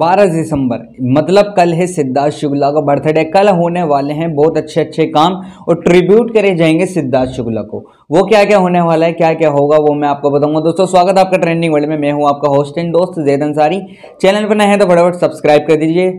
बारह दिसंबर मतलब कल है सिद्धार्थ शुक्ला का बर्थडे कल होने वाले हैं बहुत अच्छे अच्छे काम और ट्रिब्यूट करे जाएंगे सिद्धार्थ शुक्ला को वो क्या क्या होने वाला है क्या क्या होगा वो मैं आपको बताऊंगा दोस्तों स्वागत है आपका ट्रेंडिंग वर्ल्ड में मैं हूं आपका होस्ट एंड दोस्त जैद अंसारी चैनल पर नए हैं तो फटाफट सब्सक्राइब कर दीजिए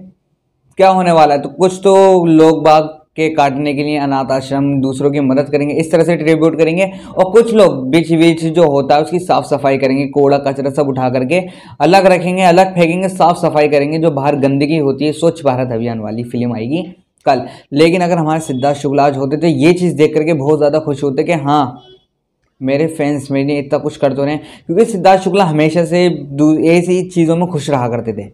क्या होने वाला है तो कुछ तो लोग बाग के काटने के लिए अनाथ आश्रम दूसरों की मदद करेंगे इस तरह से ट्रिब्यूट करेंगे और कुछ लोग बीच बीच जो होता है उसकी साफ़ सफाई करेंगे कूड़ा कचरा सब उठा करके अलग रखेंगे अलग फेंकेंगे साफ़ सफाई करेंगे जो बाहर गंदगी होती है स्वच्छ भारत अभियान वाली फिल्म आएगी कल लेकिन अगर हमारे सिद्धार्थ शुक्ला आज होते तो ये चीज़ देख करके बहुत ज़्यादा खुश होते कि हाँ मेरे फैंस मेरे लिए इतना कुछ करते रहे क्योंकि सिद्धार्थ शुक्ला हमेशा से ऐसी चीज़ों में खुश रहा करते थे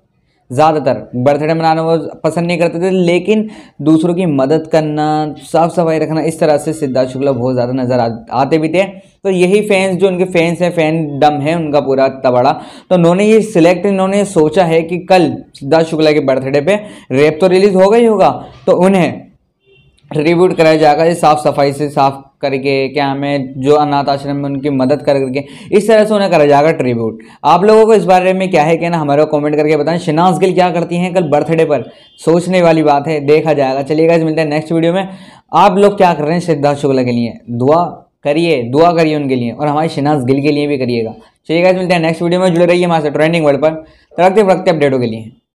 ज़्यादातर बर्थडे मनाना वो पसंद नहीं करते थे लेकिन दूसरों की मदद करना साफ सफाई रखना इस तरह से सिद्धार्थ शुक्ला बहुत ज़्यादा नज़र आते भी थे तो यही फैंस जो उनके फैंस हैं फैन डम है उनका पूरा तबड़ा तो उन्होंने ये सिलेक्ट इन्होंने सोचा है कि कल सिद्धार्थ शुक्ला के बर्थडे पे रेप तो रिलीज़ होगा ही होगा तो उन्हें ट्रीब्यूट कराया जाएगा ये साफ़ सफाई से साफ करके क्या हमें जो अनाथ आश्रम में उनकी मदद कर करके इस तरह से उन्हें करा जाएगा ट्रीब्यूट आप लोगों को इस बारे में क्या है कहना हमारे कमेंट करके बताएं शिनाज गिल क्या करती हैं कल बर्थडे पर सोचने वाली बात है देखा जाएगा चलिएगा इस मिलते हैं नेक्स्ट वीडियो में आप लोग क्या कर रहे हैं सिद्धार्थ शुक्ला के लिए दुआ करिए दुआ करिए उनके लिए और हमारी शिनाज गिल के लिए भी करिएगा चलिएगा इस मिलते हैं नेक्स्ट वीडियो में जुड़े रहिए हमारे ट्रेंडिंग वर्ल्ड पर रखते रखते अपडेटों के लिए